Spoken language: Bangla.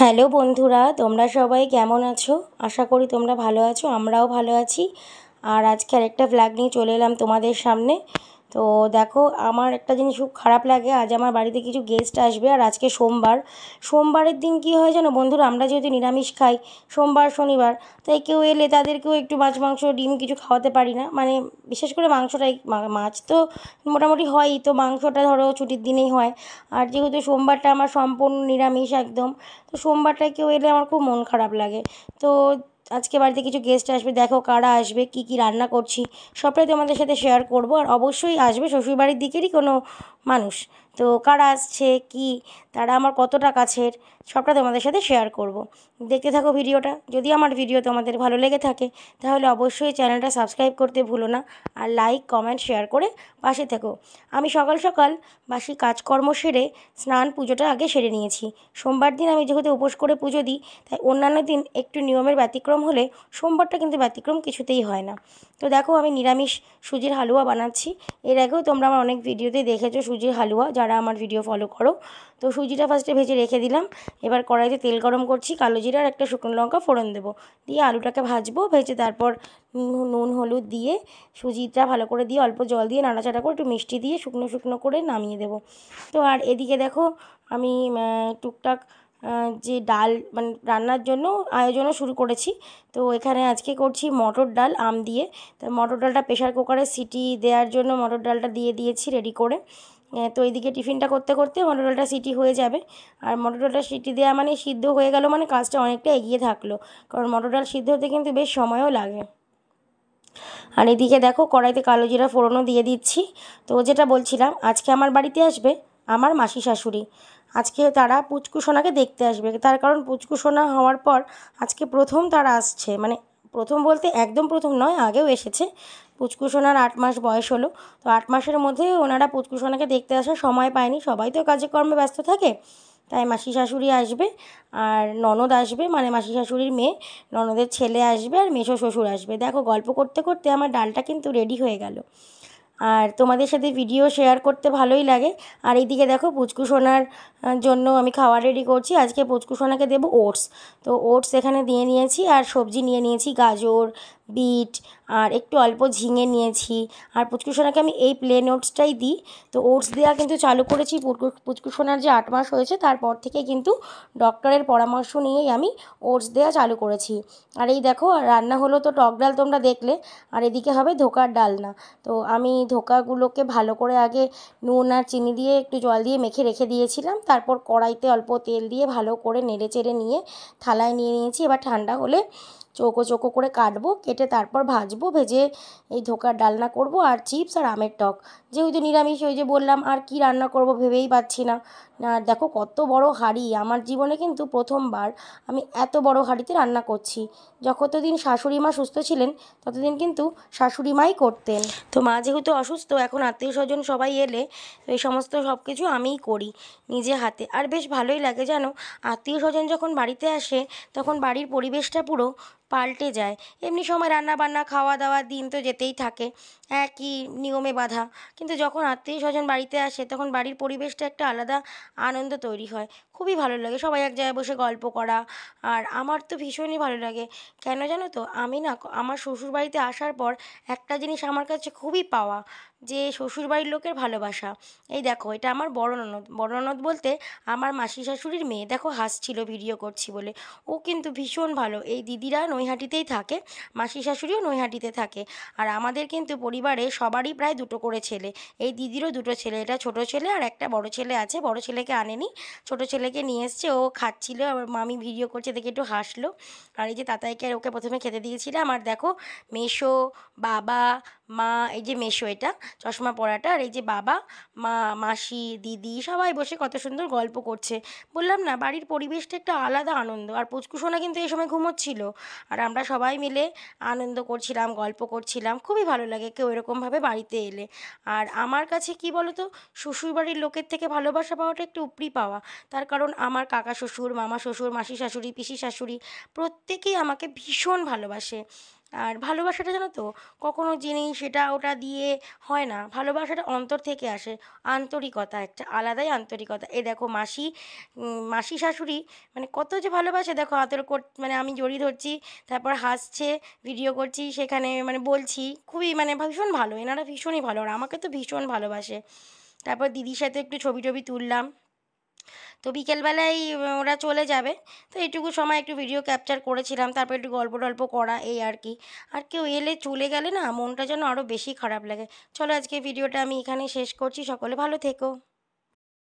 হ্যালো বন্ধুরা তোমরা সবাই কেমন আছো আশা করি তোমরা ভালো আছো আমরাও ভালো আছি আর আজকে আরেকটা ব্লগ নিয়ে চলে এলাম তোমাদের সামনে তো দেখো আমার একটা জিনিস খুব খারাপ লাগে আজ আমার বাড়িতে কিছু গেস্ট আসবে আর আজকে সোমবার সোমবারের দিন কি হয় জানো বন্ধুরা আমরা যেহেতু নিরামিষ খাই সোমবার শনিবার তাই কেউ এলে তাদেরকেও একটু মাছ মাংস ডিম কিছু খাওয়াতে পারি না মানে বিশেষ করে মাংসটাই মাছ তো মোটামুটি হয়ই তো মাংসটা ধরো ছুটির দিনেই হয় আর যেহেতু সোমবারটা আমার সম্পূর্ণ নিরামিষ একদম তো সোমবারটায় কেউ এলে আমার খুব মন খারাপ লাগে তো আজকে বাড়িতে কিছু গেস্ট আসবে দেখো কারা আসবে কি কি রান্না করছি সবটাই তোমাদের সাথে শেয়ার করব আর অবশ্যই আসবে শ্বশুরবাড়ির দিকেরই কোনো মানুষ তো কারা আসছে কি তারা আমার কতটা কাছের সবটা তোমাদের সাথে শেয়ার করব। দেখতে থাকো ভিডিওটা যদি আমার ভিডিও তোমাদের ভালো লেগে থাকে তাহলে অবশ্যই চ্যানেলটা সাবস্ক্রাইব করতে ভুলো না আর লাইক কমেন্ট শেয়ার করে পাশে থেকো আমি সকাল সকাল বাসি কাজকর্ম সেরে স্নান পুজোটা আগে সেরে নিয়েছি সোমবার দিন আমি যেহেতু উপোস করে পুজো দিই তাই অন্যান্য দিন একটু নিয়মের ব্যতিক্রম হলে সোমবারটা কিন্তু ব্যতিক্রম কিছুতেই হয় না তো দেখো আমি নিরামিষ সুজির হালুয়া বানাচ্ছি এর আগেও তোমরা আমার অনেক ভিডিওতে দেখেছো সুজির হালুয়া যারা আমার ভিডিও ফলো করো তো সুজিটা ফার্স্টে ভেজে রেখে দিলাম এবার কড়াইতে তেল গরম করছি কালো জিরা আর একটা শুকনো লঙ্কা ফোড়ন দেবো দিয়ে আলুটাকে ভাজবো ভেজে তারপর নুন হলুদ দিয়ে সুজিটা ভালো করে দিয়ে অল্প জল দিয়ে নাড়াচাড়া করে একটু মিষ্টি দিয়ে শুকনো শুকনো করে নামিয়ে দেবো তো আর এদিকে দেখো আমি টুকটাক যে ডাল মানে রান্নার জন্য আয়োজনও শুরু করেছি তো এখানে আজকে করছি মটর ডাল আম দিয়ে তো মটর ডালটা প্রেশার কুকারে সিটি দেওয়ার জন্য মটর ডালটা দিয়ে দিয়েছি রেডি করে তো এইদিকে টিফিনটা করতে করতে মটরডালটা সিটি হয়ে যাবে আর মটরডালটা সিটি দেওয়া মানে সিদ্ধ হয়ে গেল মানে কাজটা অনেকটা এগিয়ে থাকলো কারণ মটরডাল সিদ্ধ হতে কিন্তু বেশ সময়ও লাগে আর এদিকে দেখো কড়াইতে কালো জিরা ফোড়নও দিয়ে দিচ্ছি তো যেটা বলছিলাম আজকে আমার বাড়িতে আসবে আমার মাসি শাশুড়ি আজকে তারা পুচকুসোনাকে দেখতে আসবে তার কারণ পুচকুসোনা হওয়ার পর আজকে প্রথম তারা আসছে মানে প্রথম বলতে একদম প্রথম নয় আগেও এসেছে পুচকুসোনার আট মাস বয়স হলো তো আট মাসের মধ্যে ওনারা পুচকুসোনাকে দেখতে আসার সময় পায়নি সবাই তো কাজে কর্মে ব্যস্ত থাকে তাই মাসি শাশুড়ি আসবে আর ননদ আসবে মানে মাসি শাশুড়ির মেয়ে ননদের ছেলে আসবে আর মেশো শ্বশুর আসবে দেখো গল্প করতে করতে আমার ডালটা কিন্তু রেডি হয়ে গেল আর তোমাদের সাথে ভিডিও শেয়ার করতে ভালোই লাগে আর এইদিকে দেখো পুচকুসোনার জন্য আমি খাওয়া রেডি করছি আজকে পুচকুসোনাকে দেবো ওটস তো ওটস এখানে দিয়ে নিয়েছি আর সবজি নিয়ে নিয়েছি গাজর বিট আর একটু অল্প ঝিঙে নিয়েছি আর পুচকু সোনাকে আমি এই প্লেন ওটসটাই দিই তো ওটস দেওয়া কিন্তু চালু করেছি পুচকু সোনার যে আট মাস হয়েছে তারপর থেকে কিন্তু ডক্টরের পরামর্শ নিয়েই আমি ওটস দেওয়া চালু করেছি আর এই দেখো রান্না হলো তো টক ডাল তোমরা দেখলে আর এদিকে হবে ধোকার না তো আমি ধোকাগুলোকে ভালো করে আগে নুন আর চিনি দিয়ে একটু জল দিয়ে মেখে রেখে দিয়েছিলাম তারপর কড়াইতে অল্প তেল দিয়ে ভালো করে নেড়ে চেড়ে নিয়ে থালায় নিয়ে নিয়েছি এবার ঠান্ডা হলে চৌকো চৌকো করে কাটবো কেটে তারপর ভাজবো ভেজে এই ধোকার ডালনা করব আর চিপস আর আমের টক যেহেতু নিরামিষ ওই যে বললাম আর কি রান্না করব ভেবেই পাচ্ছি না আর দেখো কত বড় হাঁড়ি আমার জীবনে কিন্তু প্রথমবার আমি এত বড় হাঁড়িতে রান্না করছি যতদিন শাশুড়ি মা সুস্থ ছিলেন ততদিন কিন্তু শাশুড়ি মাই করতেন তো মা যেহেতু অসুস্থ এখন আত্মীয় স্বজন সবাই এলে এই সমস্ত সব কিছু আমিই করি নিজে হাতে আর বেশ ভালোই লাগে জানো আত্মীয় স্বজন যখন বাড়িতে আসে তখন বাড়ির পরিবেশটা পুরো পাল্টে যায় এমনি সময় রান্না বান্না খাওয়া দাওয়া দিন তো যেতেই থাকে একই নিয়মে বাধা কিন্তু যখন আত্মীয় স্বজন বাড়িতে আসে তখন বাড়ির পরিবেশটা একটা আলাদা আনন্দ তৈরি হয় খুবই ভালো লাগে সবাই এক জায়গায় বসে গল্প করা আর আমার তো ভীষণই ভালো লাগে কেন জানো তো আমি না আমার শ্বশুরবাড়িতে আসার পর একটা জিনিস আমার কাছে খুবই পাওয়া যে শ্বশুরবাড়ির লোকের ভালোবাসা এই দেখো এটা আমার বড় ননদ বড় ননদ বলতে আমার মাসি শাশুড়ির মেয়ে দেখো হাসছিল ভিডিও করছি বলে ও কিন্তু ভীষণ ভালো এই দিদিরা নৈহাটিতেই থাকে মাসি শাশুড়িও নৈহাটিতে থাকে আর আমাদের কিন্তু পরিবারে সবারই প্রায় দুটো করে ছেলে এই দিদিরও দুটো ছেলে এটা ছোট ছেলে আর একটা বড় ছেলে আছে বড় ছেলেকে আনেনি ছোট ছেলে ছেলেকে নিয়ে এসছে ও খাচ্ছিল আমার মামি ভিডিও করছে দেখে একটু হাসলো আর এই যে তাতাইকে ওকে প্রথমে খেতে দিয়েছিলাম আর দেখো মেশো বাবা মা এই যে মেশো এটা চশমা পরাটা আর এই যে বাবা মা মাসি দিদি সবাই বসে কত সুন্দর গল্প করছে বললাম না বাড়ির পরিবেশটা একটা আলাদা আনন্দ আর পুচকু সোনা কিন্তু এই সময় ঘুমোচ্ছিল আর আমরা সবাই মিলে আনন্দ করছিলাম গল্প করছিলাম খুবই ভালো লাগে কেউ এরকমভাবে বাড়িতে এলে আর আমার কাছে কি বলতো শ্বশুর বাড়ির লোকের থেকে ভালোবাসা পাওয়াটা একটু উপরি পাওয়া তার কারণ আমার কাকা শ্বশুর মামা শ্বশুর মাসি শাশুড়ি পিসি শাশুড়ি প্রত্যেকেই আমাকে ভীষণ ভালোবাসে আর ভালোবাসাটা জানো তো কখনো জিনিস এটা ওটা দিয়ে হয় না ভালোবাসাটা অন্তর থেকে আসে আন্তরিকতা একটা আলাদাই আন্তরিকতা এ দেখো মাসি মাসি শাশুড়ি মানে কত যে ভালোবাসে দেখো আতর কোট মানে আমি জড়িয়ে ধরছি তারপর হাসছে ভিডিও করছি সেখানে মানে বলছি খুবই মানে ভীষণ ভালো এনারা ভীষণই ভালো আর আমাকে তো ভীষণ ভালোবাসে তারপর দিদির সাথে একটু ছবি টবি তুললাম তো বিকেলবেলায় ওরা চলে যাবে তো এইটুকু সময় একটু ভিডিও ক্যাপচার করেছিলাম তারপর একটু গল্প টল্প করা এই আর কি আর কেউ এলে চলে গেলে না মনটা যেন আরও বেশি খারাপ লাগে চলো আজকে ভিডিওটা আমি এখানে শেষ করছি সকলে ভালো থেকো